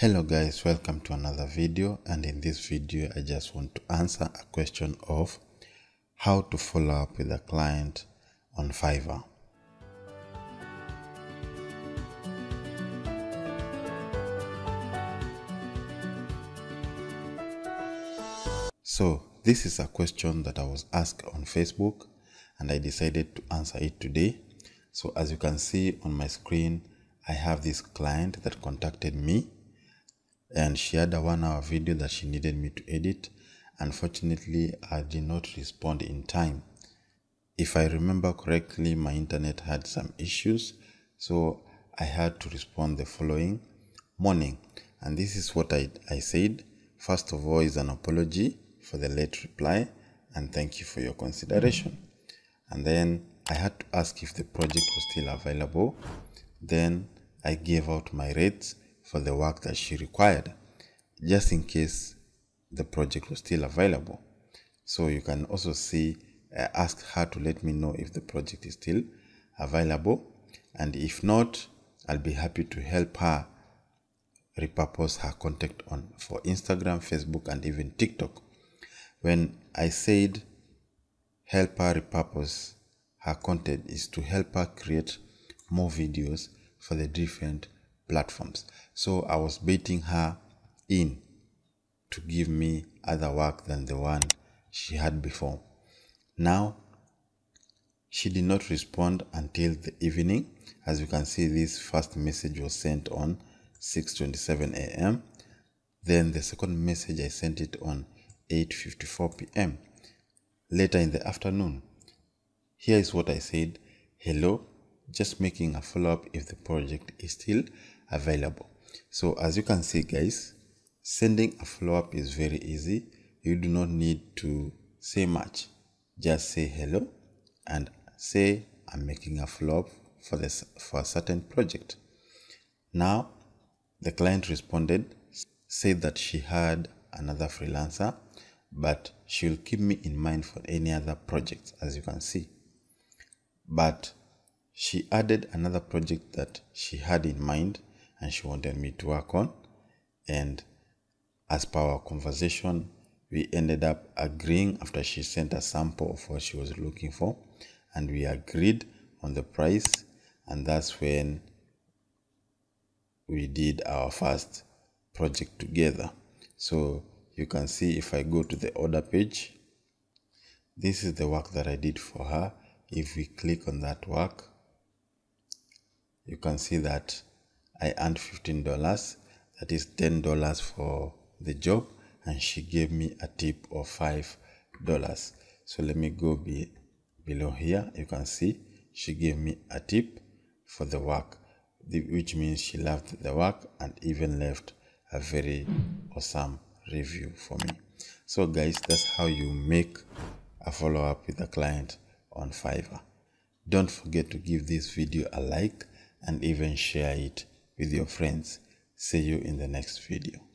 hello guys welcome to another video and in this video i just want to answer a question of how to follow up with a client on fiverr so this is a question that i was asked on facebook and i decided to answer it today so as you can see on my screen i have this client that contacted me and she had a one hour video that she needed me to edit. Unfortunately, I did not respond in time. If I remember correctly, my internet had some issues, so I had to respond the following morning. And this is what I, I said. First of all, is an apology for the late reply and thank you for your consideration. And then I had to ask if the project was still available. Then I gave out my rates for the work that she required just in case the project was still available. So you can also see, uh, ask her to let me know if the project is still available. And if not, I'll be happy to help her repurpose her contact on for Instagram, Facebook, and even TikTok. When I said help her repurpose her content is to help her create more videos for the different platforms. So I was baiting her in to give me other work than the one she had before. Now, she did not respond until the evening. As you can see, this first message was sent on 6:27 a.m. Then the second message I sent it on 8:54 p.m. Later in the afternoon. Here is what I said: "Hello, just making a follow-up if the project is still available. So as you can see guys, sending a follow-up is very easy. You do not need to say much. Just say hello and say I'm making a follow-up for this for a certain project. Now the client responded, said that she had another freelancer, but she'll keep me in mind for any other projects, as you can see. But she added another project that she had in mind and she wanted me to work on. And as per our conversation, we ended up agreeing after she sent a sample of what she was looking for, and we agreed on the price, and that's when we did our first project together. So you can see if I go to the order page, this is the work that I did for her. If we click on that work, you can see that I earned $15, that is $10 for the job, and she gave me a tip of $5. So let me go be, below here. You can see she gave me a tip for the work, which means she loved the work and even left a very awesome review for me. So guys, that's how you make a follow-up with a client on Fiverr. Don't forget to give this video a like and even share it with your friends. See you in the next video.